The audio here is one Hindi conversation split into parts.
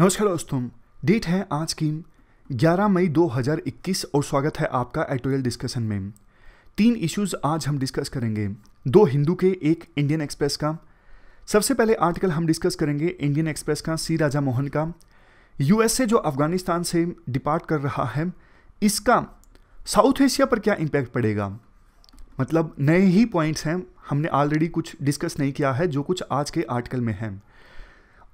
नमस्कार दोस्तों डेट है आज की 11 मई 2021 और स्वागत है आपका एडिटोरियल डिस्कशन में तीन इश्यूज आज हम डिस्कस करेंगे दो हिंदू के एक इंडियन एक्सप्रेस का सबसे पहले आर्टिकल हम डिस्कस करेंगे इंडियन एक्सप्रेस का सी राजा मोहन का यूएसए जो अफगानिस्तान से डिपार्ट कर रहा है इसका साउथ एशिया पर क्या इम्पैक्ट पड़ेगा मतलब नए ही पॉइंट्स हैं हमने ऑलरेडी कुछ डिस्कस नहीं किया है जो कुछ आज के आर्टिकल में हैं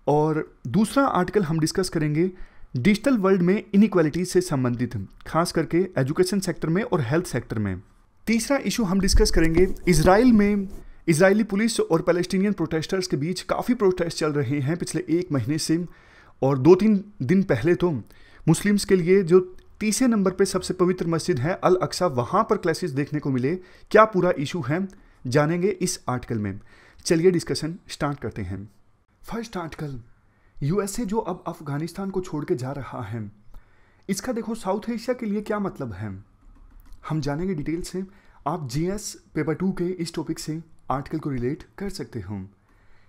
और दूसरा आर्टिकल हम डिस्कस करेंगे डिजिटल वर्ल्ड में इनक्वालिटी से संबंधित खास करके एजुकेशन सेक्टर में और हेल्थ सेक्टर में तीसरा इशू हम डिस्कस करेंगे इसराइल में इसराइली पुलिस और पैलेस्टीनियन प्रोटेस्टर्स के बीच काफ़ी प्रोटेस्ट चल रहे हैं पिछले एक महीने से और दो तीन दिन पहले तो मुस्लिम्स के लिए जो तीसरे नंबर पे सबसे पवित्र मस्जिद है अल अक्सा वहाँ पर क्लासेस देखने को मिले क्या पूरा इशू है जानेंगे इस आर्टिकल में चलिए डिस्कशन स्टार्ट करते हैं फर्स्ट आर्टिकल यूएसए जो अब अफगानिस्तान को छोड़ के जा रहा है इसका देखो साउथ एशिया के लिए क्या मतलब है हम जानेंगे डिटेल से आप जीएस पेपर टू के इस टॉपिक से आर्टिकल को रिलेट कर सकते हो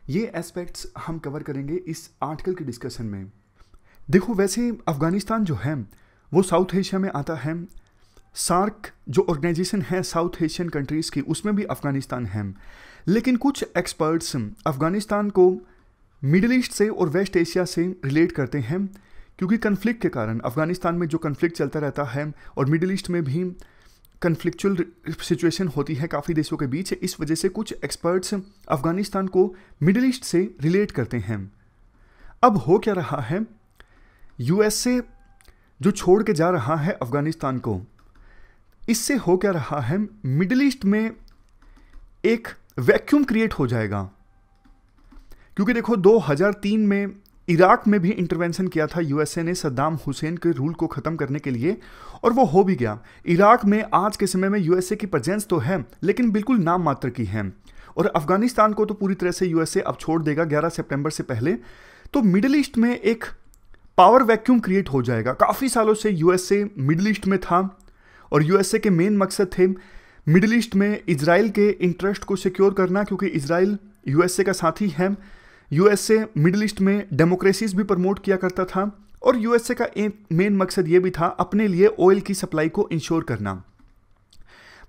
ये एस्पेक्ट्स हम कवर करेंगे इस आर्टिकल के डिस्कशन में देखो वैसे अफ़गानिस्तान जो है वो साउथ एशिया में आता है सार्क जो ऑर्गेनाइजेशन है साउथ एशियन कंट्रीज़ की उसमें भी अफ़गानिस्तान है लेकिन कुछ एक्सपर्ट्स अफ़गानिस्तान को मिडिल ईस्ट से और वेस्ट एशिया से रिलेट करते हैं क्योंकि कन्फ्लिक्ट के कारण अफगानिस्तान में जो कन्फ्लिक्ट चलता रहता है और मिडिल ईस्ट में भी कन्फ्लिक्चुअल सिचुएशन होती है काफ़ी देशों के बीच इस वजह से कुछ एक्सपर्ट्स अफगानिस्तान को मिडिल ईस्ट से रिलेट करते हैं अब हो क्या रहा है यूएसए जो छोड़ के जा रहा है अफगानिस्तान को इससे हो क्या रहा है मिडिल ईस्ट में एक वैक्यूम क्रिएट हो जाएगा क्योंकि देखो 2003 में इराक में भी इंटरवेंशन किया था यूएसए ने सद्दाम हुसैन के रूल को ख़त्म करने के लिए और वो हो भी गया इराक में आज के समय में यूएसए की प्रजेंस तो है लेकिन बिल्कुल नाम मात्र की है और अफगानिस्तान को तो पूरी तरह से यूएसए अब छोड़ देगा 11 सितंबर से पहले तो मिडिल ईस्ट में एक पावर वैक्यूम क्रिएट हो जाएगा काफ़ी सालों से यूएसए मिडिल ईस्ट में था और यूएसए के मेन मकसद थे मिडिल ईस्ट में इसराइल के इंटरेस्ट को सिक्योर करना क्योंकि इसराइल यूएसए का साथी है यूएसए मिडिल ईस्ट में डेमोक्रेसीज भी प्रमोट किया करता था और यूएसए का एक मेन मकसद ये भी था अपने लिए ऑयल की सप्लाई को इंश्योर करना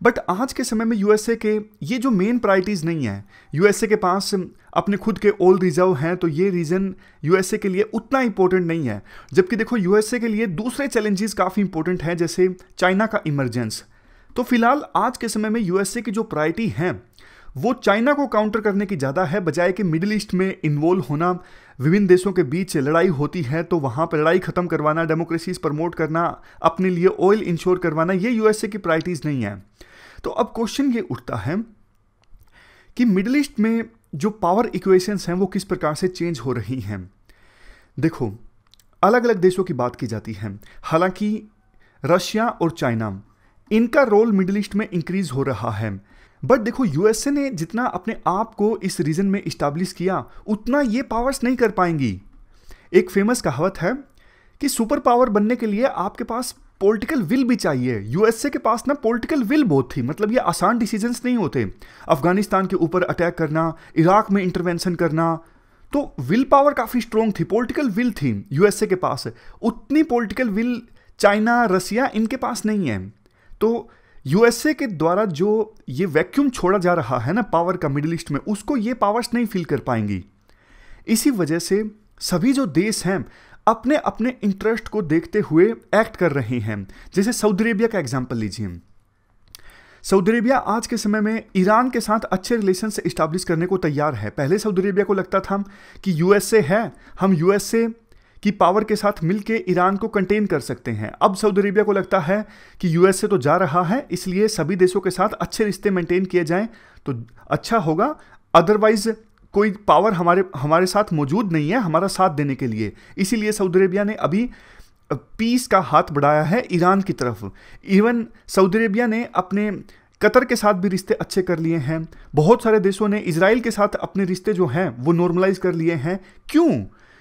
बट आज के समय में यूएसए के ये जो मेन प्रायरिटीज़ नहीं है यूएसए के पास अपने खुद के ऑल रिजर्व हैं तो ये रीज़न यूएसए के लिए उतना इंपॉर्टेंट नहीं है जबकि देखो यूएसए के लिए दूसरे चैलेंजेस काफ़ी इंपॉर्टेंट हैं जैसे चाइना का इमरजेंस तो फिलहाल आज के समय में यूएसए की जो प्रायरिटी हैं वो चाइना को काउंटर करने की ज़्यादा है बजाय कि मिडिल ईस्ट में इन्वॉल्व होना विभिन्न देशों के बीच लड़ाई होती है तो वहाँ पर लड़ाई ख़त्म करवाना डेमोक्रेसीज प्रमोट करना अपने लिए ऑयल इंश्योर करवाना ये यूएसए की प्रायरिटीज़ नहीं है तो अब क्वेश्चन ये उठता है कि मिडिल ईस्ट में जो पावर इक्वेशंस हैं वो किस प्रकार से चेंज हो रही हैं देखो अलग अलग देशों की बात की जाती है हालांकि रशिया और चाइना इनका रोल मिडिल ईस्ट में इंक्रीज हो रहा है बट देखो यूएसए ने जितना अपने आप को इस रीजन में इस्टाब्लिश किया उतना ये पावर्स नहीं कर पाएंगी एक फेमस कहावत है कि सुपर पावर बनने के लिए आपके पास पॉलिटिकल विल भी चाहिए यूएसए के पास ना पॉलिटिकल विल बहुत थी मतलब ये आसान डिसीजंस नहीं होते अफगानिस्तान के ऊपर अटैक करना इराक में इंटरवेंशन करना तो विल पावर काफ़ी स्ट्रॉन्ग थी पॉलिटिकल विल थी यूएसए के पास उतनी पॉलिटिकल विल चाइना रसिया इनके पास नहीं है तो यूएसए के द्वारा जो ये वैक्यूम छोड़ा जा रहा है ना पावर का मिडिल ईस्ट में उसको ये पावर्स नहीं फील कर पाएंगी इसी वजह से सभी जो देश हैं अपने अपने इंटरेस्ट को देखते हुए एक्ट कर रहे हैं जैसे सऊदी अरेबिया का एग्जाम्पल लीजिए सऊदी अरेबिया आज के समय में ईरान के साथ अच्छे रिलेशन से इस्टाब्लिश करने को तैयार है पहले सऊदी अरेबिया को लगता था कि यूएसए है हम यूएसए की पावर के साथ मिलकर ईरान को कंटेन कर सकते हैं अब सऊदी अरेबिया को लगता है कि यूएसए तो जा रहा है इसलिए सभी देशों के साथ अच्छे रिश्ते मेंटेन किए जाएं तो अच्छा होगा अदरवाइज कोई पावर हमारे हमारे साथ मौजूद नहीं है हमारा साथ देने के लिए इसीलिए सऊदी अरेबिया ने अभी पीस का हाथ बढ़ाया है ईरान की तरफ इवन सऊदी अरेबिया ने अपने कतर के साथ भी रिश्ते अच्छे कर लिए हैं बहुत सारे देशों ने इसराइल के साथ अपने रिश्ते जो हैं वो नॉर्मलाइज कर लिए हैं क्यों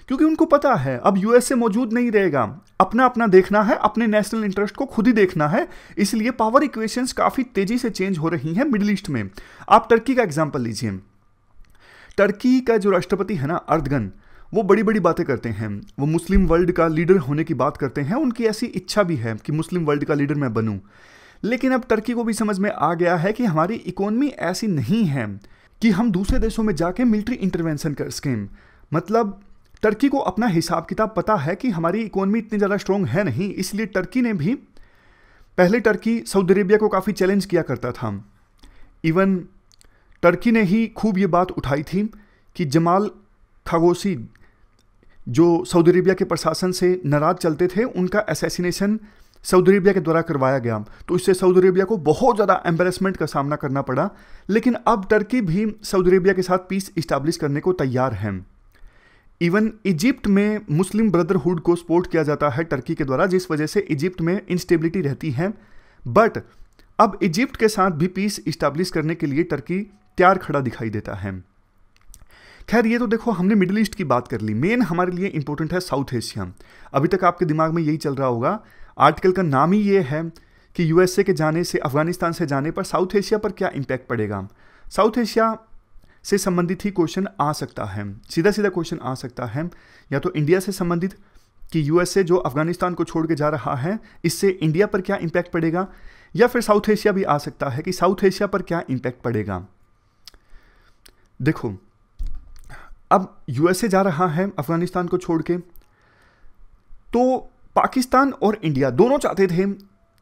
क्योंकि उनको पता है अब यूएसए मौजूद नहीं रहेगा अपना अपना देखना है अपने नेशनल इंटरेस्ट को खुद ही देखना है इसलिए पावर इक्वेशंस काफ़ी तेज़ी से चेंज हो रही हैं मिडिल ईस्ट में आप टर्की का एग्जाम्पल लीजिए टर्की का जो राष्ट्रपति है ना अर्दगन वो बड़ी बड़ी बातें करते हैं वो मुस्लिम वर्ल्ड का लीडर होने की बात करते हैं उनकी ऐसी इच्छा भी है कि मुस्लिम वर्ल्ड का लीडर मैं बनूं लेकिन अब टर्की को भी समझ में आ गया है कि हमारी इकोनमी ऐसी नहीं है कि हम दूसरे देशों में जाके मिलिट्री इंटरवेंशन कर सकें मतलब टर्की को अपना हिसाब किताब पता है कि हमारी इकोनॉमी इतनी ज़्यादा स्ट्रॉन्ग है नहीं इसलिए टर्की ने भी पहले टर्की सऊदी अरेबिया को काफ़ी चैलेंज किया करता था इवन टर्की ने ही खूब ये बात उठाई थी कि जमाल खागोसी जो सऊदी अरेबिया के प्रशासन से नाराज़ चलते थे उनका एसेसिनेशन सऊदी अरेबिया के द्वारा करवाया गया तो इससे सऊदी अरेबिया को बहुत ज़्यादा एम्बेसमेंट का सामना करना पड़ा लेकिन अब टर्की भी सऊदी अरेबिया के साथ पीस इस्टेब्लिश करने को तैयार हैं इवन इजिप्ट में मुस्लिम ब्रदरहुड को सपोर्ट किया जाता है टर्की के द्वारा जिस वजह से इजिप्ट में इंस्टेबिलिटी रहती है बट अब इजिप्ट के साथ भी पीस इस्टेब्लिश करने के लिए टर्की तैयार खड़ा दिखाई देता है खैर ये तो देखो हमने मिडिल ईस्ट की बात कर ली मेन हमारे लिए इंपॉर्टेंट है साउथ एशिया अभी तक आपके दिमाग में यही चल रहा होगा आर्टिकल का नाम ही ये है कि यूएसए के जाने से अफगानिस्तान से जाने पर साउथ एशिया पर क्या इम्पैक्ट पड़ेगा साउथ एशिया से संबंधित ही क्वेश्चन आ सकता है सीधा सीधा क्वेश्चन आ सकता है या तो इंडिया से संबंधित कि यूएसए जो अफगानिस्तान को छोड़ के जा रहा है इससे इंडिया पर क्या इंपैक्ट पड़ेगा या फिर साउथ एशिया भी आ सकता है कि साउथ एशिया पर क्या इंपैक्ट पड़ेगा देखो अब यूएसए जा रहा है अफगानिस्तान को छोड़ के तो पाकिस्तान और इंडिया दोनों चाहते थे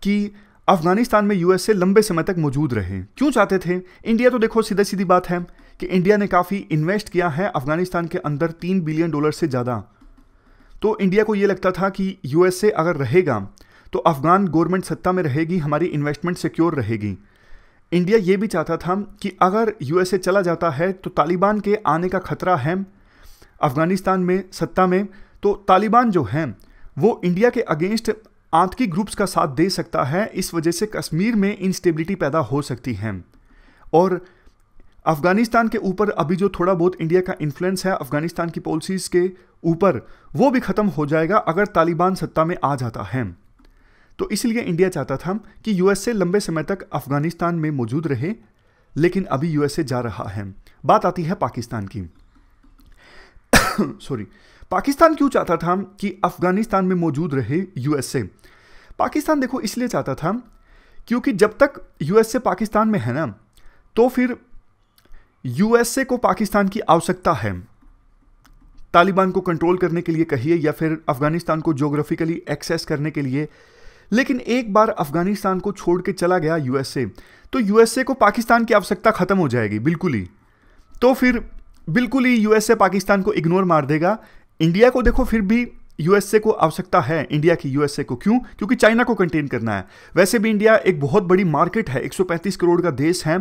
कि अफगानिस्तान में यूएसए लंबे समय तक मौजूद रहे क्यों चाहते थे इंडिया तो देखो सीधा सीधी बात है कि इंडिया ने काफ़ी इन्वेस्ट किया है अफगानिस्तान के अंदर तीन बिलियन डॉलर से ज़्यादा तो इंडिया को ये लगता था कि यूएसए अगर रहेगा तो अफगान गवर्नमेंट सत्ता में रहेगी हमारी इन्वेस्टमेंट सिक्योर रहेगी इंडिया ये भी चाहता था कि अगर यूएसए चला जाता है तो तालिबान के आने का खतरा है अफगानिस्तान में सत्ता में तो तालिबान जो हैं वो इंडिया के अगेंस्ट आतकी ग्रुप्स का साथ दे सकता है इस वजह से कश्मीर में इंस्टेबिलिटी पैदा हो सकती है और अफगानिस्तान के ऊपर अभी जो थोड़ा बहुत इंडिया का इन्फ्लुएंस है अफगानिस्तान की पॉलिसीज़ के ऊपर वो भी ख़त्म हो जाएगा अगर तालिबान सत्ता में आ जाता है तो इसलिए इंडिया चाहता था कि यूएसए लंबे समय तक अफगानिस्तान में मौजूद रहे लेकिन अभी यूएसए जा रहा है बात आती है पाकिस्तान की सॉरी पाकिस्तान क्यों चाहता था कि अफगानिस्तान में मौजूद रहे यूएसए पाकिस्तान देखो इसलिए चाहता था क्योंकि जब तक यूएसए पाकिस्तान में है ना तो फिर यूएसए को पाकिस्तान की आवश्यकता है तालिबान को कंट्रोल करने के लिए कहिए या फिर अफगानिस्तान को जोग्राफिकली एक्सेस करने के लिए लेकिन एक बार अफगानिस्तान को छोड़ के चला गया यूएसए तो यूएसए को पाकिस्तान की आवश्यकता ख़त्म हो जाएगी बिल्कुल ही तो फिर बिल्कुल ही यूएसए पाकिस्तान को इग्नोर मार देगा इंडिया को देखो फिर भी यूएसए को आवश्यकता है इंडिया की यूएसए को क्यों क्योंकि चाइना को कंटेन करना है वैसे भी इंडिया एक बहुत बड़ी मार्केट है 135 करोड़ का देश है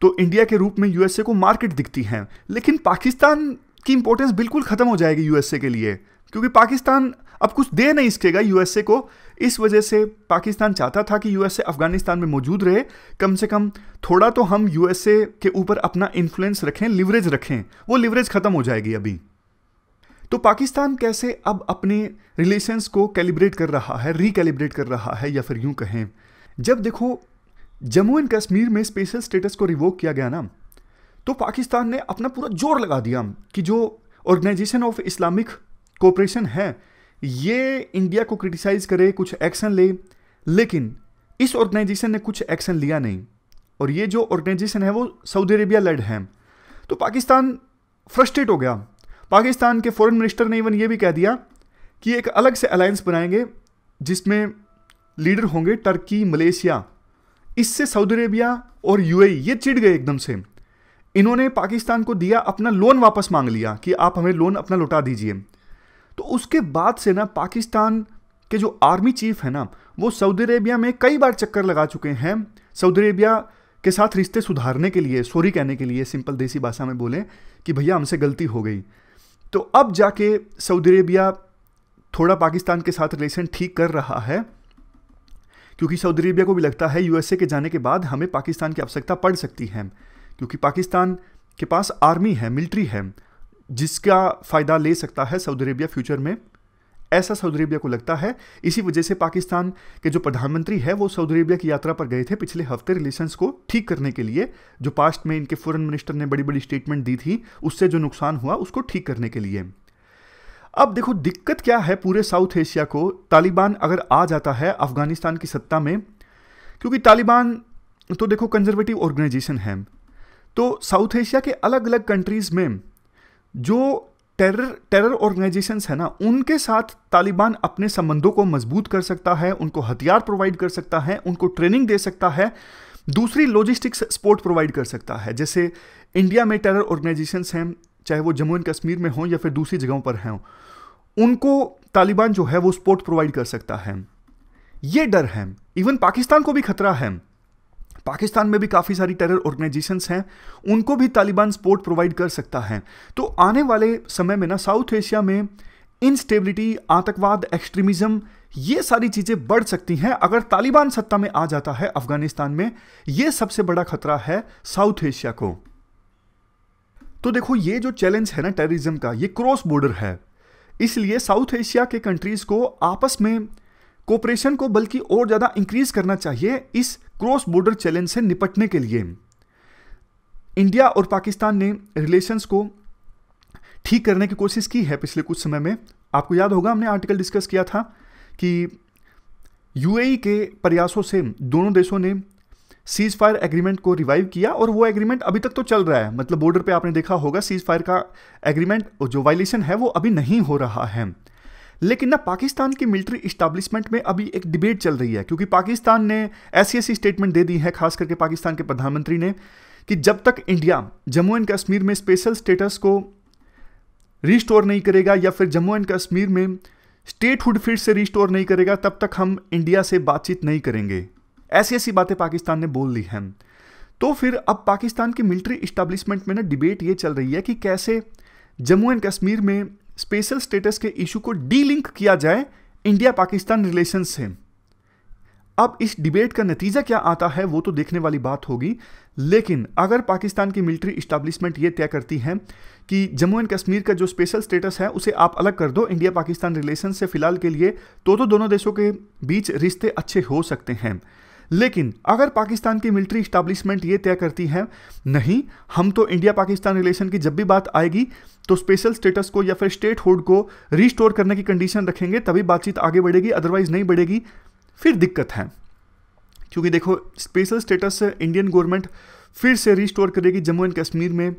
तो इंडिया के रूप में यूएसए को मार्केट दिखती है लेकिन पाकिस्तान की इंपॉर्टेंस बिल्कुल ख़त्म हो जाएगी यूएसए के लिए क्योंकि पाकिस्तान अब कुछ दे नहीं सकेगा यूएसए को इस वजह से पाकिस्तान चाहता था कि यूएसए अफगानिस्तान में मौजूद रहे कम से कम थोड़ा तो हम यूएसए के ऊपर अपना इन्फ्लुएंस रखें लिवरेज रखें वो लिवरेज ख़त्म हो जाएगी अभी तो पाकिस्तान कैसे अब अपने रिलेशंस को कैलिब्रेट कर रहा है रिकैलिब्रेट कर रहा है या फिर यूं कहें जब देखो जम्मू एंड कश्मीर में स्पेशल स्टेटस को रिवोक किया गया ना तो पाकिस्तान ने अपना पूरा जोर लगा दिया कि जो ऑर्गेनाइजेशन ऑफ इस्लामिक कोऑपरेशन है ये इंडिया को क्रिटिसाइज करे कुछ एक्शन ले लेकिन इस ऑर्गेनाइजेशन ने कुछ एक्शन लिया नहीं और ये जो ऑर्गेनाइजेशन है वो सऊदी अरेबिया लेड है तो पाकिस्तान फ्रस्ट्रेट हो गया पाकिस्तान के फॉरेन मिनिस्टर ने इवन ये भी कह दिया कि एक अलग से अलायंस बनाएंगे जिसमें लीडर होंगे टर्की मलेशिया इससे सऊदी अरेबिया और यूएई ये चिढ़ गए एकदम से इन्होंने पाकिस्तान को दिया अपना लोन वापस मांग लिया कि आप हमें लोन अपना लौटा दीजिए तो उसके बाद से ना पाकिस्तान के जो आर्मी चीफ है ना वो सऊदी अरेबिया में कई बार चक्कर लगा चुके हैं सऊदी अरेबिया के साथ रिश्ते सुधारने के लिए सॉरी कहने के लिए सिंपल देसी भाषा में बोलें कि भैया हमसे गलती हो गई तो अब जाके सऊदी अरेबिया थोड़ा पाकिस्तान के साथ रिलेशन ठीक कर रहा है क्योंकि सऊदी अरेबिया को भी लगता है यूएसए के जाने के बाद हमें पाकिस्तान की आवश्यकता पड़ सकती है क्योंकि पाकिस्तान के पास आर्मी है मिलिट्री है जिसका फ़ायदा ले सकता है सऊदी अरेबिया फ्यूचर में ऐसा सऊदी अरेबिया को लगता है इसी वजह से पाकिस्तान के जो प्रधानमंत्री है वो सऊदी अरेबिया की यात्रा पर गए थे पिछले हफ्ते रिलेशंस को ठीक करने के लिए जो पास्ट में इनके फॉरेन मिनिस्टर ने बड़ी बड़ी स्टेटमेंट दी थी उससे जो नुकसान हुआ उसको ठीक करने के लिए अब देखो दिक्कत क्या है पूरे साउथ एशिया को तालिबान अगर आ जाता है अफगानिस्तान की सत्ता में क्योंकि तालिबान तो देखो कंजर्वेटिव ऑर्गेनाइजेशन है तो साउथ एशिया के अलग अलग कंट्रीज़ में जो टेरर टेरर ऑर्गेनाइजेशंस है ना उनके साथ तालिबान अपने संबंधों को मजबूत कर सकता है उनको हथियार प्रोवाइड कर सकता है उनको ट्रेनिंग दे सकता है दूसरी लॉजिस्टिक्स सपोर्ट प्रोवाइड कर सकता है जैसे इंडिया में टेरर ऑर्गेनाइजेशंस हैं चाहे वो जम्मू एंड कश्मीर में हों या फिर दूसरी जगहों पर हों उनको तालिबान जो है वो सपोर्ट प्रोवाइड कर सकता है ये डर है इवन पाकिस्तान को भी खतरा है पाकिस्तान में भी काफ़ी सारी टेरर ऑर्गेनाइजेशंस हैं उनको भी तालिबान सपोर्ट प्रोवाइड कर सकता है तो आने वाले समय में ना साउथ एशिया में इनस्टेबिलिटी आतंकवाद एक्सट्रीमिज्म ये सारी चीज़ें बढ़ सकती हैं अगर तालिबान सत्ता में आ जाता है अफगानिस्तान में ये सबसे बड़ा खतरा है साउथ एशिया को तो देखो ये जो चैलेंज है ना टेररिज्म का ये क्रॉस बॉर्डर है इसलिए साउथ एशिया के कंट्रीज़ को आपस में कोऑपरेशन को बल्कि और ज़्यादा इंक्रीज करना चाहिए इस क्रॉस बॉर्डर चैलेंज से निपटने के लिए इंडिया और पाकिस्तान ने रिलेशंस को ठीक करने की कोशिश की है पिछले कुछ समय में आपको याद होगा हमने आर्टिकल डिस्कस किया था कि यूएई e के प्रयासों से दोनों देशों ने सीज फायर एग्रीमेंट को रिवाइव किया और वो एग्रीमेंट अभी तक तो चल रहा है मतलब बॉर्डर पे आपने देखा होगा सीज फायर का एग्रीमेंट जो वायलेशन है वो अभी नहीं हो रहा है लेकिन ना पाकिस्तान की मिलिट्री इस्टाब्लिशमेंट में अभी एक डिबेट चल रही है क्योंकि पाकिस्तान ने ऐसी ऐसी स्टेटमेंट दे दी है खास करके पाकिस्तान के प्रधानमंत्री ने कि जब तक इंडिया जम्मू एंड कश्मीर में स्पेशल स्टेटस को रिस्टोर नहीं करेगा या फिर जम्मू एंड कश्मीर में स्टेटहुड फिर से रिस्टोर नहीं करेगा तब तक हम इंडिया से बातचीत नहीं करेंगे ऐसी ऐसी बातें पाकिस्तान ने बोल ली हैं तो फिर अब पाकिस्तान की मिलिट्री इस्टेब्लिशमेंट में ना डिबेट ये चल रही है कि कैसे जम्मू एंड कश्मीर में स्पेशल स्टेटस के इशू को डी किया जाए इंडिया पाकिस्तान रिलेशन से अब इस डिबेट का नतीजा क्या आता है वो तो देखने वाली बात होगी लेकिन अगर पाकिस्तान की मिलिट्री इस्टेब्लिशमेंट ये तय करती है कि जम्मू एंड कश्मीर का जो स्पेशल स्टेटस है उसे आप अलग कर दो इंडिया पाकिस्तान रिलेशन से फिलहाल के लिए तो तो दोनों देशों के बीच रिश्ते अच्छे हो सकते हैं लेकिन अगर पाकिस्तान की मिलिट्री इस्टाब्लिशमेंट ये तय करती है नहीं हम तो इंडिया पाकिस्तान रिलेशन की जब भी बात आएगी तो स्पेशल स्टेटस को या फिर स्टेट होल्ड को रिस्टोर करने की कंडीशन रखेंगे तभी बातचीत आगे बढ़ेगी अदरवाइज नहीं बढ़ेगी फिर दिक्कत है क्योंकि देखो स्पेशल स्टेटस इंडियन गवर्नमेंट फिर से रिस्टोर करेगी जम्मू एंड कश्मीर में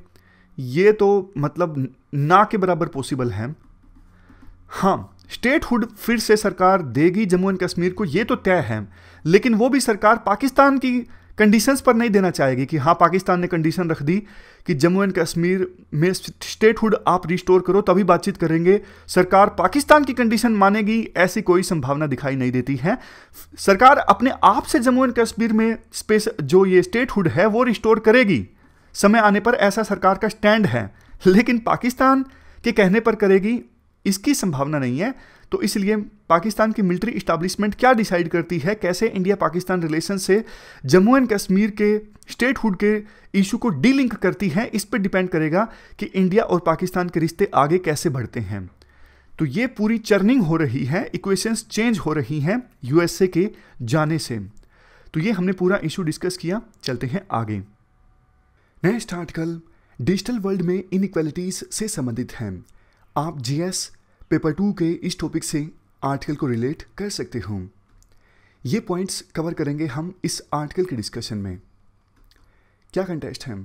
ये तो मतलब ना के बराबर पॉसिबल है हाँ स्टेटहुड फिर से सरकार देगी जम्मू एंड कश्मीर को ये तो तय है लेकिन वो भी सरकार पाकिस्तान की कंडीशंस पर नहीं देना चाहेगी कि हाँ पाकिस्तान ने कंडीशन रख दी कि जम्मू एंड कश्मीर में स्टेटहुड आप रिस्टोर करो तभी बातचीत करेंगे सरकार पाकिस्तान की कंडीशन मानेगी ऐसी कोई संभावना दिखाई नहीं देती है सरकार अपने आप से जम्मू एंड कश्मीर में स्पेस जो ये स्टेटहुड है वो रिस्टोर करेगी समय आने पर ऐसा सरकार का स्टैंड है लेकिन पाकिस्तान के कहने पर करेगी इसकी संभावना नहीं है तो इसलिए पाकिस्तान की मिलिट्री इस्टाब्लिशमेंट क्या डिसाइड करती है कैसे इंडिया पाकिस्तान रिलेशन से जम्मू एंड कश्मीर के स्टेटहुड के इशू को डीलिंक करती है इस पर डिपेंड करेगा कि इंडिया और पाकिस्तान के रिश्ते आगे कैसे बढ़ते हैं तो ये पूरी चर्निंग हो रही है इक्वेशंस चेंज हो रही हैं यूएसए के जाने से तो ये हमने पूरा इशू डिस्कस किया चलते हैं आगे नेक्स्ट आर्टिकल डिजिटल वर्ल्ड में इनक्वालिटीज से संबंधित हैं आप जीएस पेपर टू के इस टॉपिक से आर्टिकल को रिलेट कर सकते हो ये पॉइंट्स कवर करेंगे हम इस आर्टिकल के डिस्कशन में क्या कंटेस्ट है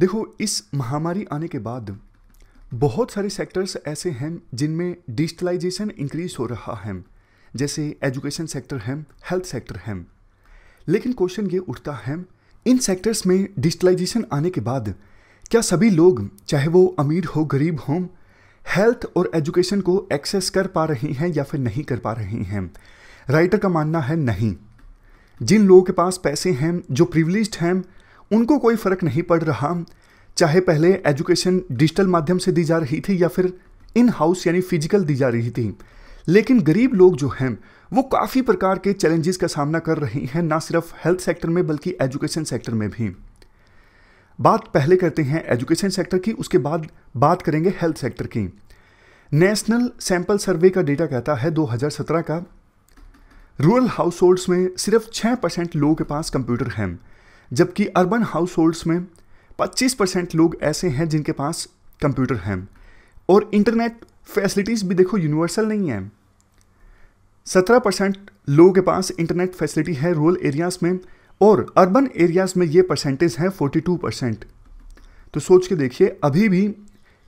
देखो इस महामारी आने के बाद बहुत सारे सेक्टर्स ऐसे हैं जिनमें डिजिटलाइजेशन इंक्रीज हो रहा है जैसे एजुकेशन सेक्टर है हेल्थ सेक्टर है लेकिन क्वेश्चन ये उठता है इन सेक्टर्स में डिजिटलाइजेशन आने के बाद क्या सभी लोग चाहे वो अमीर हो गरीब हों हेल्थ और एजुकेशन को एक्सेस कर पा रही हैं या फिर नहीं कर पा रही हैं राइटर का मानना है नहीं जिन लोगों के पास पैसे हैं जो प्रिविलेज हैं उनको कोई फ़र्क नहीं पड़ रहा चाहे पहले एजुकेशन डिजिटल माध्यम से दी जा रही थी या फिर इन हाउस यानी फिजिकल दी जा रही थी लेकिन गरीब लोग जो हैं वो काफ़ी प्रकार के चैलेंजेस का सामना कर रही हैं ना सिर्फ हेल्थ सेक्टर में बल्कि एजुकेशन सेक्टर में भी बात पहले करते हैं एजुकेशन सेक्टर की उसके बाद बात करेंगे हेल्थ सेक्टर की नेशनल सैंपल सर्वे का डेटा कहता है 2017 का रूरल हाउस होल्ड्स में सिर्फ 6 परसेंट लोगों के पास कंप्यूटर हैं जबकि अर्बन हाउस होल्ड्स में 25 परसेंट लोग ऐसे हैं जिनके पास कंप्यूटर हैं और इंटरनेट फैसिलिटीज़ भी देखो यूनिवर्सल नहीं है सत्रह परसेंट लोगों के पास इंटरनेट फैसिलिटी है रूरल एरियाज़ में और अर्बन एरियाज़ में ये परसेंटेज है 42 परसेंट तो सोच के देखिए अभी भी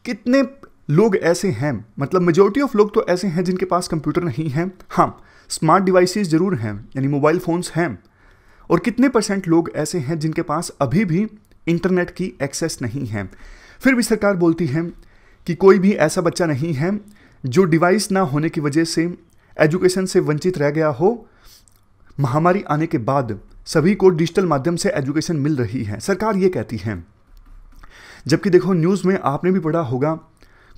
कितने लोग ऐसे हैं मतलब मेजोरिटी ऑफ लोग तो ऐसे हैं जिनके पास कंप्यूटर नहीं है हाँ स्मार्ट डिवाइसेस ज़रूर हैं यानी मोबाइल फ़ोन्स हैं और कितने परसेंट लोग ऐसे हैं जिनके पास अभी भी इंटरनेट की एक्सेस नहीं है फिर भी सरकार बोलती है कि कोई भी ऐसा बच्चा नहीं है जो डिवाइस ना होने की वजह से एजुकेशन से वंचित रह गया हो महामारी आने के बाद सभी को डिजिटल माध्यम से एजुकेशन मिल रही है सरकार ये कहती है जबकि देखो न्यूज़ में आपने भी पढ़ा होगा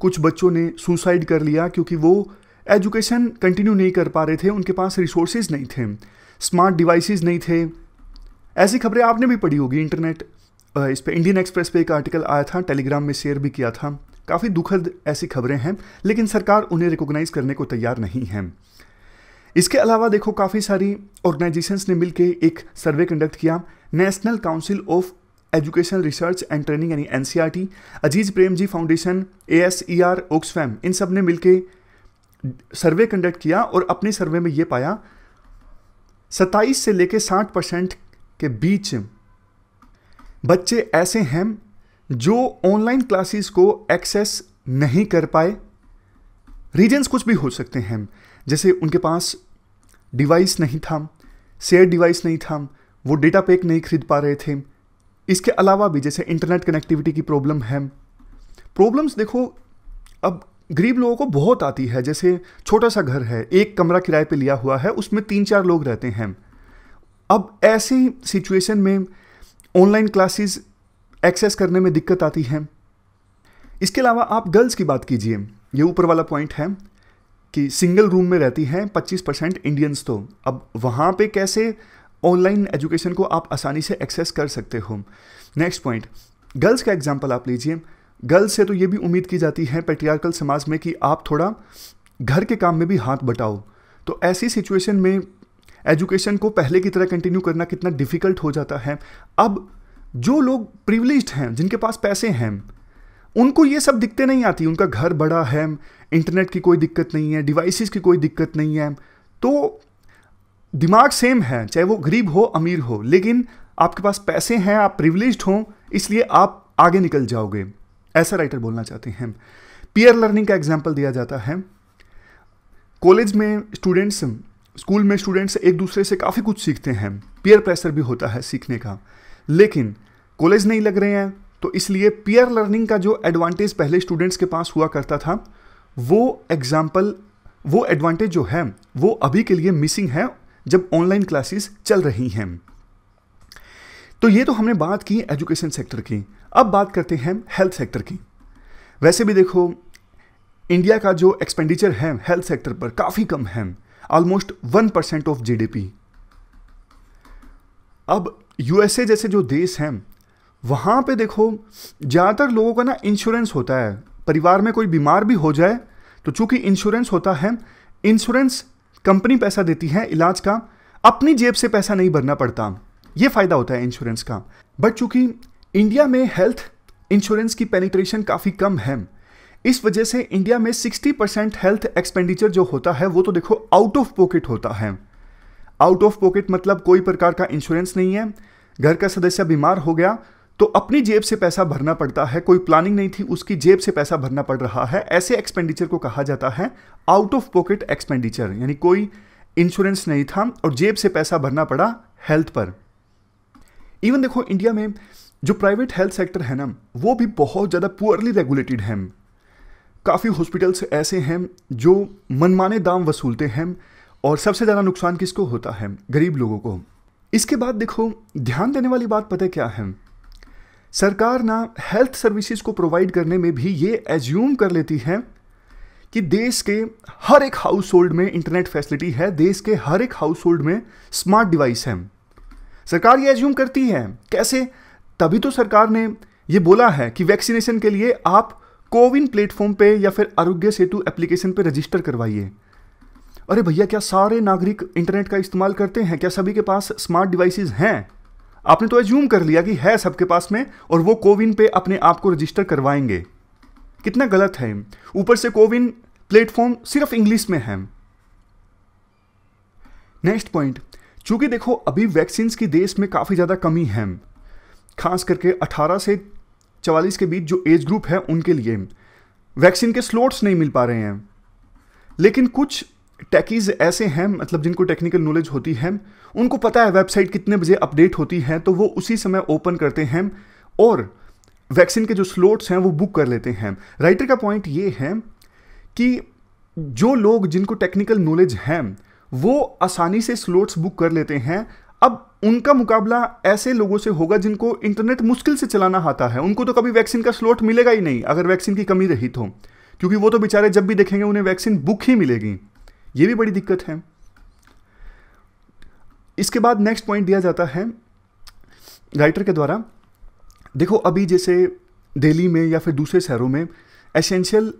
कुछ बच्चों ने सुसाइड कर लिया क्योंकि वो एजुकेशन कंटिन्यू नहीं कर पा रहे थे उनके पास रिसोर्सेज नहीं थे स्मार्ट डिवाइसेस नहीं थे ऐसी खबरें आपने भी पढ़ी होगी इंटरनेट इस पर इंडियन एक्सप्रेस पे एक आर्टिकल आया था टेलीग्राम में शेयर भी किया था काफ़ी दुखद ऐसी खबरें हैं लेकिन सरकार उन्हें रिकॉग्नाइज करने को तैयार नहीं है इसके अलावा देखो काफ़ी सारी ऑर्गेनाइजेशंस ने मिलकर एक सर्वे कंडक्ट किया National Council of Education Research and Training यानी N e Azim Premji foundation A S E R Oxfam इन सब ने मिलकर सर्वे कंडक्ट किया और अपने सर्वे में ये पाया 27 से लेकर 60 परसेंट के बीच बच्चे ऐसे हैं जो ऑनलाइन क्लासेस को एक्सेस नहीं कर पाए रीजंस कुछ भी हो सकते हैं जैसे उनके पास डिवाइस नहीं था शेयर डिवाइस नहीं था वो डेटा पैक नहीं खरीद पा रहे थे इसके अलावा भी जैसे इंटरनेट कनेक्टिविटी की प्रॉब्लम है प्रॉब्लम्स देखो अब गरीब लोगों को बहुत आती है जैसे छोटा सा घर है एक कमरा किराए पे लिया हुआ है उसमें तीन चार लोग रहते हैं अब ऐसी सिचुएशन में ऑनलाइन क्लासेस एक्सेस करने में दिक्कत आती है इसके अलावा आप गर्ल्स की बात कीजिए ये ऊपर वाला पॉइंट है कि सिंगल रूम में रहती हैं 25 परसेंट इंडियंस तो अब वहाँ पे कैसे ऑनलाइन एजुकेशन को आप आसानी से एक्सेस कर सकते हो नेक्स्ट पॉइंट गर्ल्स का एग्जाम्पल आप लीजिए गर्ल्स से तो ये भी उम्मीद की जाती है पेट्रियार्कल समाज में कि आप थोड़ा घर के काम में भी हाथ बटाओ तो ऐसी सिचुएशन में एजुकेशन को पहले की तरह कंटिन्यू करना कितना डिफ़िकल्ट हो जाता है अब जो लोग प्रिविलेज्ड हैं जिनके पास पैसे हैं उनको ये सब दिक्कतें नहीं आती उनका घर बड़ा है इंटरनेट की कोई दिक्कत नहीं है डिवाइसेस की कोई दिक्कत नहीं है तो दिमाग सेम है चाहे वो गरीब हो अमीर हो लेकिन आपके पास पैसे हैं आप प्रिविलेज हों इसलिए आप आगे निकल जाओगे ऐसा राइटर बोलना चाहते हैं पीयर लर्निंग का एग्जाम्पल दिया जाता है कॉलेज में स्टूडेंट्स स्कूल में स्टूडेंट्स एक दूसरे से काफ़ी कुछ सीखते हैं पीयर प्रेशर भी होता है सीखने का लेकिन कॉलेज नहीं लग रहे हैं तो इसलिए पीयर लर्निंग का जो एडवांटेज पहले स्टूडेंट्स के पास हुआ करता था वो एग्जाम्पल वो एडवांटेज जो है वो अभी के लिए मिसिंग है जब ऑनलाइन क्लासेस चल रही हैं तो ये तो हमने बात की एजुकेशन सेक्टर की अब बात करते हैं हेल्थ सेक्टर की वैसे भी देखो इंडिया का जो एक्सपेंडिचर है हेल्थ सेक्टर पर काफ़ी कम है almost one percent of GDP अब यूएसए जैसे जो देश हैं वहाँ पे देखो ज़्यादातर लोगों का ना इंश्योरेंस होता है परिवार में कोई बीमार भी हो जाए तो चूंकि इंश्योरेंस होता है इंश्योरेंस कंपनी पैसा देती है इलाज का अपनी जेब से पैसा नहीं भरना पड़ता ये फ़ायदा होता है इंश्योरेंस का बट चूंकि इंडिया में हेल्थ इंश्योरेंस की पेनिट्रेशन काफ़ी कम है इस वजह से इंडिया में 60 परसेंट हेल्थ एक्सपेंडिचर जो होता है वो तो देखो आउट ऑफ पॉकेट होता है आउट ऑफ पॉकेट मतलब कोई प्रकार का इंश्योरेंस नहीं है घर का सदस्य बीमार हो गया तो अपनी जेब से पैसा भरना पड़ता है कोई प्लानिंग नहीं थी उसकी जेब से पैसा भरना पड़ रहा है ऐसे एक्सपेंडिचर को कहा जाता है आउट ऑफ पॉकेट एक्सपेंडिचर यानी कोई इंश्योरेंस नहीं था और जेब से पैसा भरना पड़ा हेल्थ पर इवन देखो इंडिया में जो प्राइवेट हेल्थ सेक्टर है ना वो भी बहुत ज़्यादा पुअरली रेगुलेटेड हैं काफ़ी हॉस्पिटल्स ऐसे हैं जो मनमाने दाम वसूलते हैं और सबसे ज़्यादा नुकसान किसको होता है गरीब लोगों को इसके बाद देखो ध्यान देने वाली बात पता क्या है सरकार ना हेल्थ सर्विसेज को प्रोवाइड करने में भी ये एज्यूम कर लेती है कि देश के हर एक हाउस होल्ड में इंटरनेट फैसिलिटी है देश के हर एक हाउस होल्ड में स्मार्ट डिवाइस है सरकार ये एज्यूम करती है कैसे तभी तो सरकार ने ये बोला है कि वैक्सीनेशन के लिए आप कोविन प्लेटफॉर्म पे या फिर आरोग्य सेतु एप्लीकेशन पे रजिस्टर करवाइए अरे भैया क्या सारे नागरिक इंटरनेट का इस्तेमाल करते हैं क्या सभी के पास स्मार्ट डिवाइसेस हैं आपने तो एज्यूम कर लिया कि है सबके पास में और वो कोविन पे अपने आप को रजिस्टर करवाएंगे कितना गलत है ऊपर से कोविन प्लेटफॉर्म सिर्फ इंग्लिश में है नेक्स्ट पॉइंट चूंकि देखो अभी वैक्सीन की देश में काफ़ी ज़्यादा कमी है खास करके 18 से 44 के बीच जो एज ग्रुप है उनके लिए वैक्सीन के स्लोट्स नहीं मिल पा रहे हैं लेकिन कुछ टैकीज ऐसे हैं मतलब जिनको टेक्निकल नॉलेज होती है उनको पता है वेबसाइट कितने बजे अपडेट होती है तो वो उसी समय ओपन करते हैं और वैक्सीन के जो स्लोट्स हैं वो बुक कर लेते हैं राइटर का पॉइंट ये है कि जो लोग जिनको टेक्निकल नॉलेज है वो आसानी से स्लोट्स बुक कर लेते हैं अब उनका मुकाबला ऐसे लोगों से होगा जिनको इंटरनेट मुश्किल से चलाना आता है उनको तो कभी वैक्सीन का स्लोट मिलेगा ही नहीं अगर वैक्सीन की कमी रही तो क्योंकि वो तो बेचारे जब भी देखेंगे उन्हें वैक्सीन बुक ही मिलेगी ये भी बड़ी दिक्कत है इसके बाद नेक्स्ट पॉइंट दिया जाता है राइटर के द्वारा देखो अभी जैसे दिल्ली में या फिर दूसरे शहरों में एसेंशियल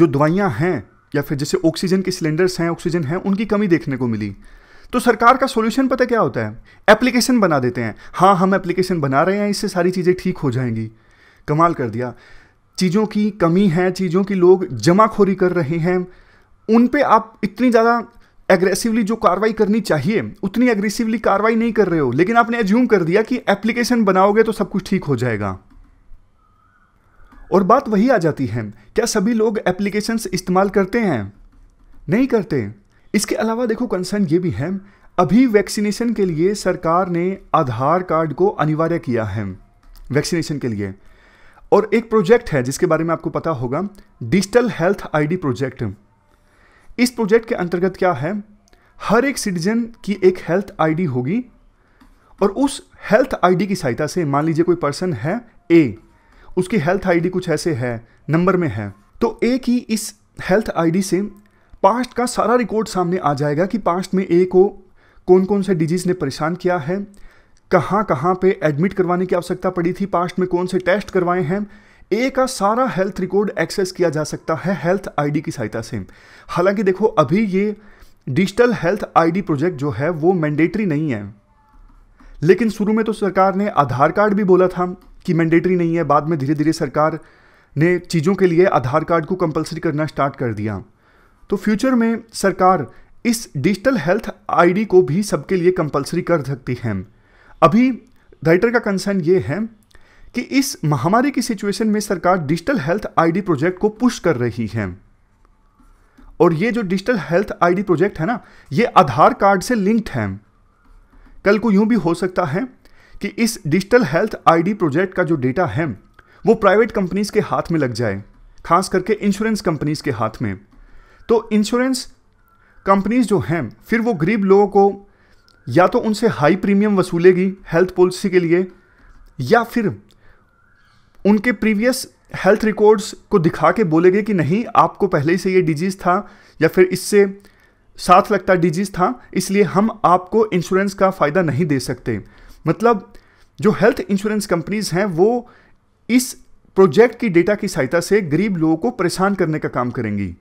जो दवाइयाँ हैं या फिर जैसे ऑक्सीजन के सिलेंडर्स हैं ऑक्सीजन हैं उनकी कमी देखने को मिली तो सरकार का सॉल्यूशन पता क्या होता है एप्लीकेशन बना देते हैं हाँ हम एप्लीकेशन बना रहे हैं इससे सारी चीज़ें ठीक हो जाएंगी कमाल कर दिया चीज़ों की कमी है चीज़ों की लोग जमाखोरी कर रहे हैं उन पे आप इतनी ज़्यादा एग्रेसिवली जो कार्रवाई करनी चाहिए उतनी एग्रेसिवली कार्रवाई नहीं कर रहे हो लेकिन आपने एज्यूम कर दिया कि एप्लीकेशन बनाओगे तो सब कुछ ठीक हो जाएगा और बात वही आ जाती है क्या सभी लोग एप्लीकेशंस इस्तेमाल करते हैं नहीं करते इसके अलावा देखो कंसर्न ये भी है अभी वैक्सीनेशन के लिए सरकार ने आधार कार्ड को अनिवार्य किया है वैक्सीनेशन के लिए और एक प्रोजेक्ट है जिसके बारे में आपको पता होगा डिजिटल हेल्थ आईडी प्रोजेक्ट इस प्रोजेक्ट के अंतर्गत क्या है हर एक सिटीजन की एक हेल्थ आईडी होगी और उस हेल्थ आईडी की सहायता से मान लीजिए कोई पर्सन है ए उसकी हेल्थ आईडी कुछ ऐसे है नंबर में है तो ए की इस हेल्थ आईडी से पास्ट का सारा रिकॉर्ड सामने आ जाएगा कि पास्ट में ए को कौन कौन से डिजीज़ ने परेशान किया है कहाँ कहाँ पे एडमिट करवाने की आवश्यकता पड़ी थी पास्ट में कौन से टेस्ट करवाए हैं ए का सारा हेल्थ रिकॉर्ड एक्सेस किया जा सकता है हेल्थ आईडी की सहायता से हालांकि देखो अभी ये डिजिटल हेल्थ आईडी प्रोजेक्ट जो है वो मैंडेटरी नहीं है लेकिन शुरू में तो सरकार ने आधार कार्ड भी बोला था कि मैंडेटरी नहीं है बाद में धीरे धीरे सरकार ने चीज़ों के लिए आधार कार्ड को कंपलसरी करना स्टार्ट कर दिया तो फ्यूचर में सरकार इस डिजिटल हेल्थ आईडी को भी सबके लिए कंपलसरी कर सकती है अभी राइटर का कंसर्न ये है कि इस महामारी की सिचुएशन में सरकार डिजिटल हेल्थ आईडी प्रोजेक्ट को पुश कर रही है और ये जो डिजिटल हेल्थ आईडी प्रोजेक्ट है ना ये आधार कार्ड से लिंक्ड है कल को यूं भी हो सकता है कि इस डिजिटल हेल्थ आईडी प्रोजेक्ट का जो डेटा है वो प्राइवेट कंपनीज के हाथ में लग जाए खास करके इंश्योरेंस कंपनीज के हाथ में तो इंश्योरेंस कंपनीज जो हैं फिर वो गरीब लोगों को या तो उनसे हाई प्रीमियम वसूलेगी हेल्थ पॉलिसी के लिए या फिर उनके प्रीवियस हेल्थ रिकॉर्ड्स को दिखा के बोलेंगे कि नहीं आपको पहले ही से ये डिजीज़ था या फिर इससे साथ लगता डिजीज़ था इसलिए हम आपको इंश्योरेंस का फ़ायदा नहीं दे सकते मतलब जो हेल्थ इंश्योरेंस कंपनीज़ हैं वो इस प्रोजेक्ट की डेटा की सहायता से गरीब लोगों को परेशान करने का काम करेंगी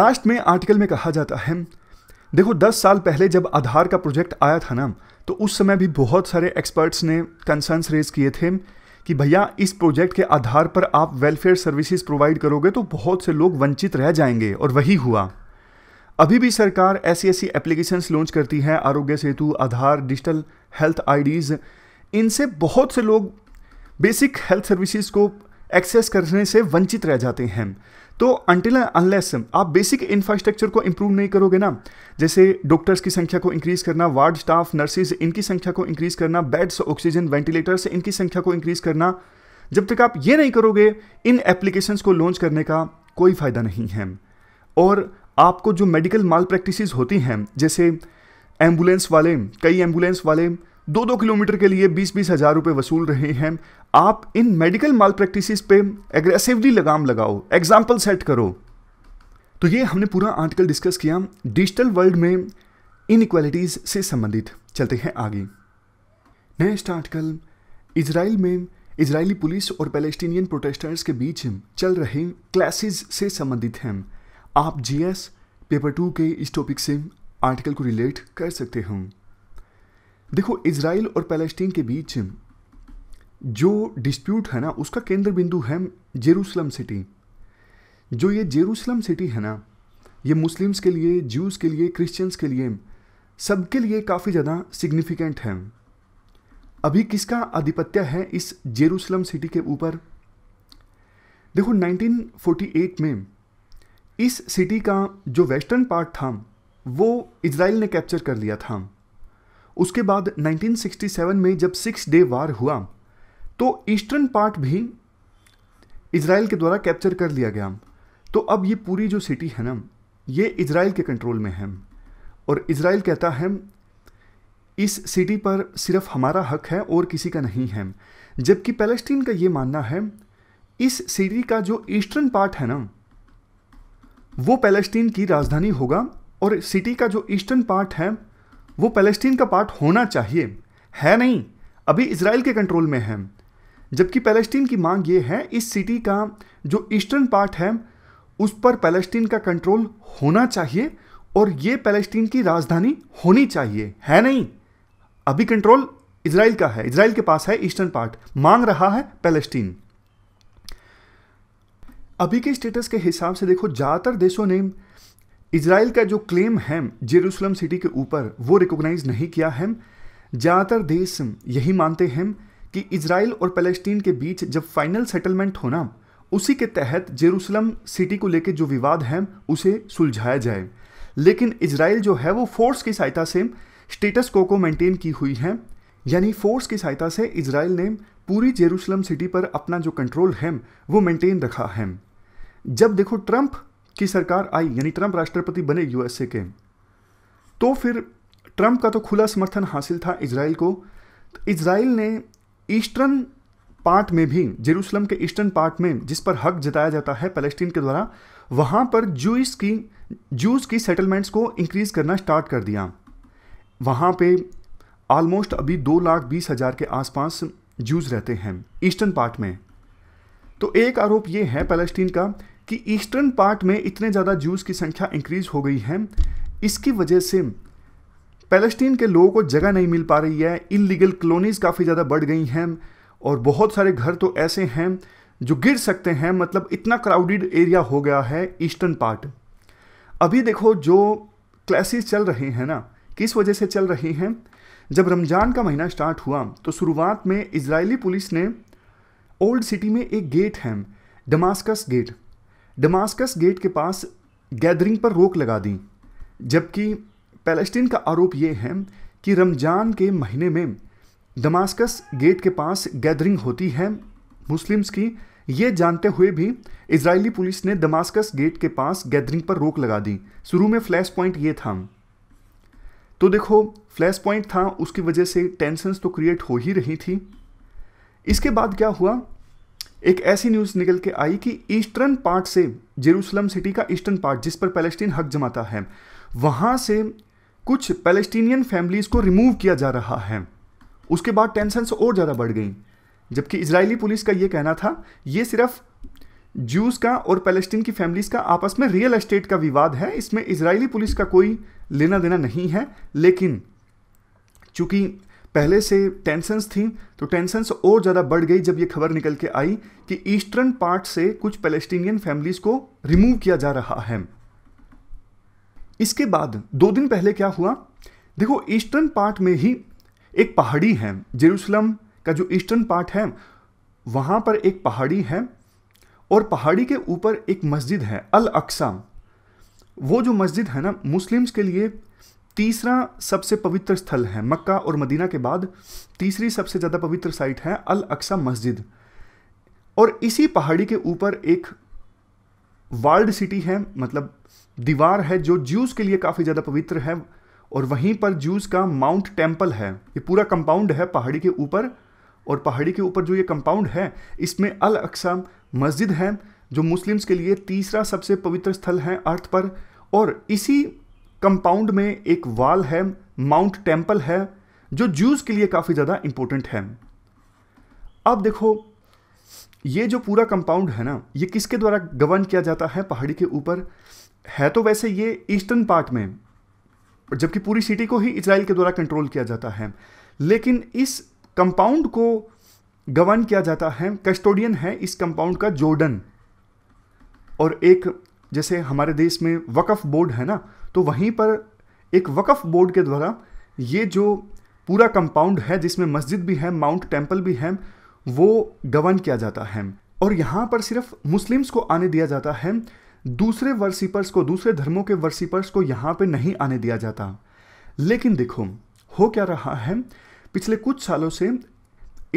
लास्ट में आर्टिकल में कहा जाता है देखो 10 साल पहले जब आधार का प्रोजेक्ट आया था ना तो उस समय भी बहुत सारे एक्सपर्ट्स ने कंसर्न्स रेज किए थे कि भैया इस प्रोजेक्ट के आधार पर आप वेलफेयर सर्विसेज प्रोवाइड करोगे तो बहुत से लोग वंचित रह जाएंगे और वही हुआ अभी भी सरकार ऐसी ऐसी एप्लीकेशंस लॉन्च करती है Aarogya Setu Aadhaar digital health IDs इनसे बहुत से लोग बेसिक हेल्थ सर्विसेज को एक्सेस करने से वंचित रह जाते हैं तो अनटिल अनलेस आप बेसिक इंफ्रास्ट्रक्चर को इंप्रूव नहीं करोगे ना जैसे डॉक्टर्स की संख्या को इंक्रीज करना वार्ड स्टाफ नर्सेज इनकी संख्या को इंक्रीज करना बेड्स ऑक्सीजन वेंटिलेटर्स इनकी संख्या को इंक्रीज करना जब तक आप ये नहीं करोगे इन एप्लीकेशंस को लॉन्च करने का कोई फ़ायदा नहीं है और आपको जो मेडिकल माल प्रैक्टिस होती हैं जैसे एम्बुलेंस वाले कई एम्बुलेंस वाले दो दो किलोमीटर के लिए बीस बीस हजार रुपए वसूल रहे हैं आप इन मेडिकल माल प्रैक्टिस पे एग्रेसिवली लगाम लगाओ एग्जाम्पल सेट करो तो ये हमने पूरा आर्टिकल डिस्कस किया डिजिटल वर्ल्ड में इनक्वालिटीज़ से संबंधित चलते हैं आगे नेक्स्ट आर्टिकल इसराइल में इसराइली पुलिस और पैलेस्टीनियन प्रोटेस्टर्स के बीच चल रहे क्लासेस से संबंधित हैं आप जीएस पेपर टू के इस टॉपिक से आर्टिकल को रिलेट कर सकते हो देखो इसराइल और पैलेस्टीन के बीच जो डिस्प्यूट है ना उसका केंद्र बिंदु है जेरूसलम सिटी जो ये जेरूसलम सिटी है ना ये मुस्लिम्स के लिए जूस के लिए क्रिश्चियंस के लिए सबके लिए काफ़ी ज़्यादा सिग्निफिकेंट है अभी किसका आधिपत्य है इस जेरूसलम सिटी के ऊपर देखो 1948 में इस सिटी का जो वेस्टर्न पार्ट था वो इसराइल ने कैप्चर कर लिया था उसके बाद 1967 में जब सिक्स डे वार हुआ तो ईस्टर्न पार्ट भी इसराइल के द्वारा कैप्चर कर लिया गया तो अब ये पूरी जो सिटी है ना ये इसराइल के कंट्रोल में है और इसराइल कहता है इस सिटी पर सिर्फ हमारा हक है और किसी का नहीं है जबकि पैलेस्टीन का ये मानना है इस सिटी का जो ईस्टर्न पार्ट है ना वो पैलेस्टीन की राजधानी होगा और सिटी का जो ईस्टर्न पार्ट है वो पैलेस्टीन का पार्ट होना चाहिए है नहीं अभी इसराइल के कंट्रोल में है जबकि पैलेस्टीन की मांग ये है इस सिटी का जो ईस्टर्न पार्ट है उस पर पैलेस्टीन का कंट्रोल होना चाहिए और ये पैलेस्टीन की राजधानी होनी चाहिए है नहीं अभी कंट्रोल इसराइल का है इसराइल के पास है ईस्टर्न पार्ट मांग रहा है पैलेस्टीन अभी के स्टेटस के हिसाब से देखो ज़्यादातर देशों ने इसराइल का जो क्लेम है जेरूसलम सिटी के ऊपर वो रिकॉग्नाइज नहीं किया है ज़्यादातर देश यही मानते हैं कि इसराइल और पैलेस्टीन के बीच जब फाइनल सेटलमेंट होना उसी के तहत जेरूसलम सिटी को लेकर जो विवाद है उसे सुलझाया जाए लेकिन इसराइल जो है वो फोर्स की सहायता से स्टेटस को को मेंटेन की हुई है यानी फोर्स की सहायता से इसराइल ने पूरी जेरूसलम सिटी पर अपना जो कंट्रोल है वो मेंटेन रखा है जब देखो ट्रंप की सरकार आई यानी ट्रंप राष्ट्रपति बने यूएसए के तो फिर ट्रंप का तो खुला समर्थन हासिल था इसराइल को तो इसराइल ने ईस्टर्न पार्ट में भी जेरूसलम के ईस्टर्न पार्ट में जिस पर हक जताया जाता है पैलेस्टीन के द्वारा वहाँ पर जूस की जूस की सेटलमेंट्स को इंक्रीज़ करना स्टार्ट कर दिया वहाँ पे ऑलमोस्ट अभी दो लाख बीस हज़ार के आसपास जूस रहते हैं ईस्टर्न पार्ट में तो एक आरोप ये है पैलेस्टीन का कि ईस्टर्न पार्ट में इतने ज़्यादा जूस की संख्या इंक्रीज हो गई है इसकी वजह से पैलेस्टीन के लोगों को जगह नहीं मिल पा रही है इलीगल कलोनीज़ काफ़ी ज़्यादा बढ़ गई हैं और बहुत सारे घर तो ऐसे हैं जो गिर सकते हैं मतलब इतना क्राउडेड एरिया हो गया है ईस्टर्न पार्ट अभी देखो जो क्लासेस चल रहे हैं ना किस वजह से चल रहे हैं जब रमज़ान का महीना स्टार्ट हुआ तो शुरुआत में इजरायली पुलिस ने ओल्ड सिटी में एक गेट है डमास्कस गेट डमास्कस गेट के पास गैदरिंग पर रोक लगा दी जबकि पैलेस्टीन का आरोप ये है कि रमज़ान के महीने में डमास्कस गेट के पास गैदरिंग होती है मुस्लिम्स की ये जानते हुए भी इजरायली पुलिस ने दमास्कस गेट के पास गैदरिंग पर रोक लगा दी शुरू में फ्लैश पॉइंट ये था तो देखो फ्लैश पॉइंट था उसकी वजह से टेंशन तो क्रिएट हो ही रही थी इसके बाद क्या हुआ एक ऐसी न्यूज़ निकल के आई कि ईस्टर्न पार्ट से जेरूसलम सिटी का ईस्टर्न पार्ट जिस पर पैलेस्टीन हक जमाता है वहाँ से कुछ पैलेस्टीनियन फैमिलीज़ को रिमूव किया जा रहा है उसके बाद टेंशनस और ज़्यादा बढ़ गई जबकि इजरायली पुलिस का ये कहना था ये सिर्फ जूस का और पैलेस्टीन की फैमिलीज़ का आपस में रियल एस्टेट का विवाद है इसमें इजरायली पुलिस का कोई लेना देना नहीं है लेकिन चूंकि पहले से टेंशंस थी तो टेंशंस और ज़्यादा बढ़ गई जब ये खबर निकल के आई कि ईस्टर्न पार्ट से कुछ पैलेस्टीनियन फैमिलीज़ को रिमूव किया जा रहा है इसके बाद दो दिन पहले क्या हुआ देखो ईस्टर्न पार्ट में ही एक पहाड़ी है जेरूसलम का जो ईस्टर्न पार्ट है वहां पर एक पहाड़ी है और पहाड़ी के ऊपर एक मस्जिद है अल अक्सा वो जो मस्जिद है ना मुस्लिम्स के लिए तीसरा सबसे पवित्र स्थल है मक्का और मदीना के बाद तीसरी सबसे ज़्यादा पवित्र साइट है अल अक्सा मस्जिद और इसी पहाड़ी के ऊपर एक वर्ल्ड सिटी है मतलब दीवार है जो ज्यूस के लिए काफ़ी ज़्यादा पवित्र है और वहीं पर ज्यूस का माउंट टेम्पल है ये पूरा कंपाउंड है पहाड़ी के ऊपर और पहाड़ी के ऊपर जो ये कंपाउंड है इसमें अल अक्सा मस्जिद है जो मुस्लिम्स के लिए तीसरा सबसे पवित्र स्थल है अर्थ पर और इसी कंपाउंड में एक वाल है माउंट टेम्पल है जो जूस के लिए काफ़ी ज़्यादा इंपॉर्टेंट है अब देखो ये जो पूरा कंपाउंड है ना ये किसके द्वारा गवर्न किया जाता है पहाड़ी के ऊपर है तो वैसे ये ईस्टर्न पार्ट में जबकि पूरी सिटी को ही इसराइल के द्वारा कंट्रोल किया जाता है लेकिन इस कंपाउंड को गवर्न किया जाता है कस्टोडियन है इस कंपाउंड का जोर्डन और एक जैसे हमारे देश में वक्फ बोर्ड है ना तो वहीं पर एक वक्फ बोर्ड के द्वारा ये जो पूरा कंपाउंड है जिसमें मस्जिद भी है माउंट टेम्पल भी है वो गवर्न किया जाता है और यहाँ पर सिर्फ मुस्लिम्स को आने दिया जाता है दूसरे वर्सीपर्स को दूसरे धर्मों के वर्सीपर्स को यहाँ पे नहीं आने दिया जाता लेकिन देखो हो क्या रहा है पिछले कुछ सालों से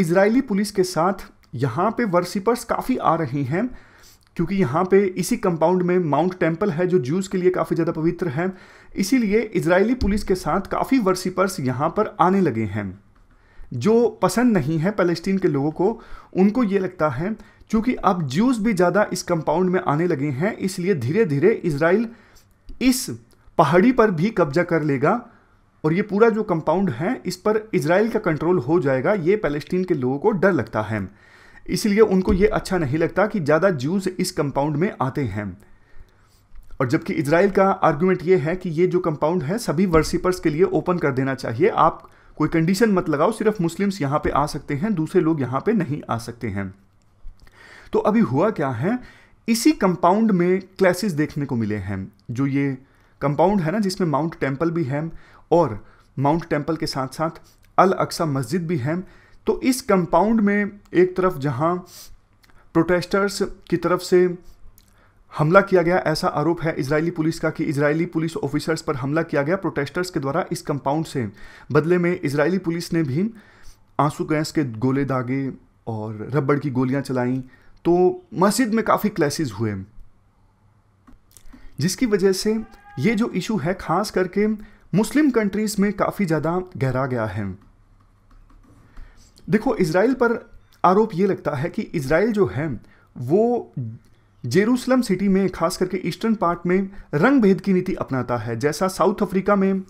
इजरायली पुलिस के साथ यहाँ पे वर्सीपर्स काफ़ी आ रही हैं क्योंकि यहाँ पे इसी कंपाउंड में माउंट टेम्पल है जो जूस के लिए काफ़ी ज़्यादा पवित्र है इसीलिए इजरायली पुलिस के साथ काफ़ी वर्सीपर्स यहाँ पर आने लगे हैं जो पसंद नहीं है पैलेस्टीन के लोगों को उनको ये लगता है क्योंकि अब जूस भी ज़्यादा इस कंपाउंड में आने लगे हैं इसलिए धीरे धीरे इसराइल इस पहाड़ी पर भी कब्जा कर लेगा और ये पूरा जो कंपाउंड है इस पर इसराइल का कंट्रोल हो जाएगा ये पैलेस्टीन के लोगों को डर लगता है इसलिए उनको ये अच्छा नहीं लगता कि ज़्यादा ज्यूज़ इस कंपाउंड में आते हैं और जबकि इसराइल का आर्गूमेंट ये है कि ये जो कंपाउंड है सभी वर्सिपर्स के लिए ओपन कर देना चाहिए आप कोई कंडीशन मत लगाओ सिर्फ मुस्लिम्स यहाँ पे आ सकते हैं दूसरे लोग यहाँ पे नहीं आ सकते हैं तो अभी हुआ क्या है इसी कंपाउंड में क्लासेस देखने को मिले हैं जो ये कंपाउंड है ना जिसमें माउंट टेम्पल भी है और माउंट टेम्पल के साथ साथ अल अक्सा मस्जिद भी है तो इस कंपाउंड में एक तरफ जहां प्रोटेस्टर्स की तरफ से हमला किया गया ऐसा आरोप है इजरायली पुलिस का कि इजरायली पुलिस ऑफिसर्स पर हमला किया गया प्रोटेस्टर्स के द्वारा इस कंपाउंड से बदले में इजरायली पुलिस ने भी आंसू गैस के गोले दागे और रबड़ की गोलियां चलाईं तो मस्जिद में काफ़ी क्लैसेज हुए जिसकी वजह से ये जो इशू है खास करके मुस्लिम कंट्रीज़ में काफ़ी ज़्यादा गहरा गया है देखो इसराइल पर आरोप ये लगता है कि इसराइल जो है वो जेरूसलम सिटी में खास करके ईस्टर्न पार्ट में रंग भेद की नीति अपनाता है जैसा साउथ अफ्रीका में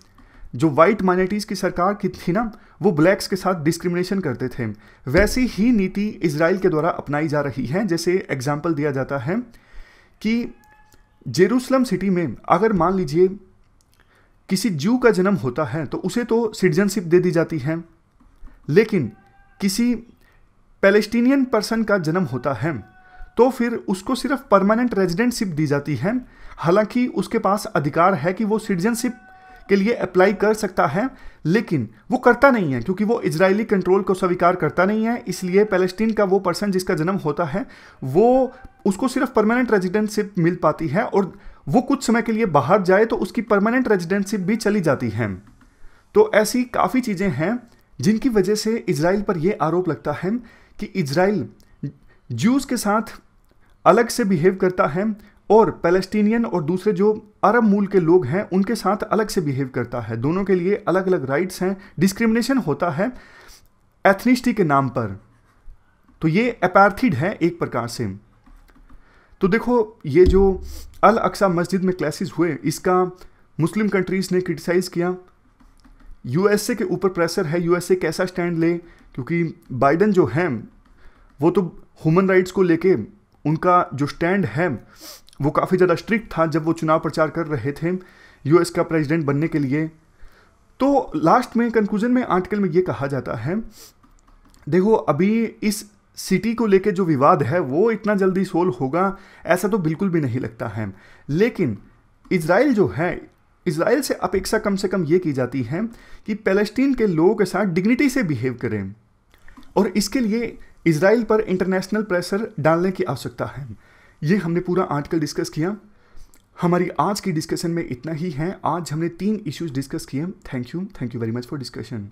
जो वाइट माइनॉरिटीज़ की सरकार की थी ना वो ब्लैक्स के साथ डिस्क्रिमिनेशन करते थे वैसी ही नीति इसराइल के द्वारा अपनाई जा रही है जैसे एग्जाम्पल दिया जाता है कि जेरूसलम सिटी में अगर मान लीजिए किसी जू का जन्म होता है तो उसे तो सिटीजनशिप दे दी जाती है लेकिन किसी पैलेस्टीनियन पर्सन का जन्म होता है तो फिर उसको सिर्फ परमानेंट रेजिडेंटशिप दी जाती है हालांकि उसके पास अधिकार है कि वो सिटीजनशिप के लिए अप्लाई कर सकता है लेकिन वो करता नहीं है क्योंकि वो इजरायली कंट्रोल को स्वीकार करता नहीं है इसलिए पैलेस्टीन का वो पर्सन जिसका जन्म होता है वो उसको सिर्फ परमानेंट रेजिडेंटशिप मिल पाती है और वो कुछ समय के लिए बाहर जाए तो उसकी परमानेंट रेजिडेंटशिप भी चली जाती है तो ऐसी काफ़ी चीज़ें हैं जिनकी वजह से इसराइल पर यह आरोप लगता है कि इसराइल जूस के साथ अलग से बिहेव करता है और पैलेस्टीनियन और दूसरे जो अरब मूल के लोग हैं उनके साथ अलग से बिहेव करता है दोनों के लिए अलग अलग राइट्स हैं डिस्क्रिमिनेशन होता है एथनिस्टी के नाम पर तो ये अपैर्थिड है एक प्रकार से तो देखो ये जो अल अक्सा मस्जिद में क्लासेस हुए इसका मुस्लिम कंट्रीज़ ने क्रिटिसाइज़ किया यूएसए के ऊपर प्रेशर है यूएसए कैसा स्टैंड ले क्योंकि बाइडन जो है वो तो ह्यूमन राइट्स को लेके उनका जो स्टैंड है वो काफ़ी ज़्यादा स्ट्रिक्ट था जब वो चुनाव प्रचार कर रहे थे यूएस का प्रेसिडेंट बनने के लिए तो लास्ट में कंक्लूजन में आर्टिकल में ये कहा जाता है देखो अभी इस सिटी को लेके जो विवाद है वो इतना जल्दी सोल्व होगा ऐसा तो बिल्कुल भी नहीं लगता है लेकिन इसराइल जो है इसराइल से अपेक्षा कम से कम ये की जाती है कि पैलेस्टीन के लोगों के साथ डिग्निटी से बिहेव करें और इसके लिए इसराइल पर इंटरनेशनल प्रेशर डालने की आवश्यकता है ये हमने पूरा आर्टिकल डिस्कस किया हमारी आज की डिस्कशन में इतना ही है आज हमने तीन इश्यूज डिस्कस किए thank you thank you very much for discussion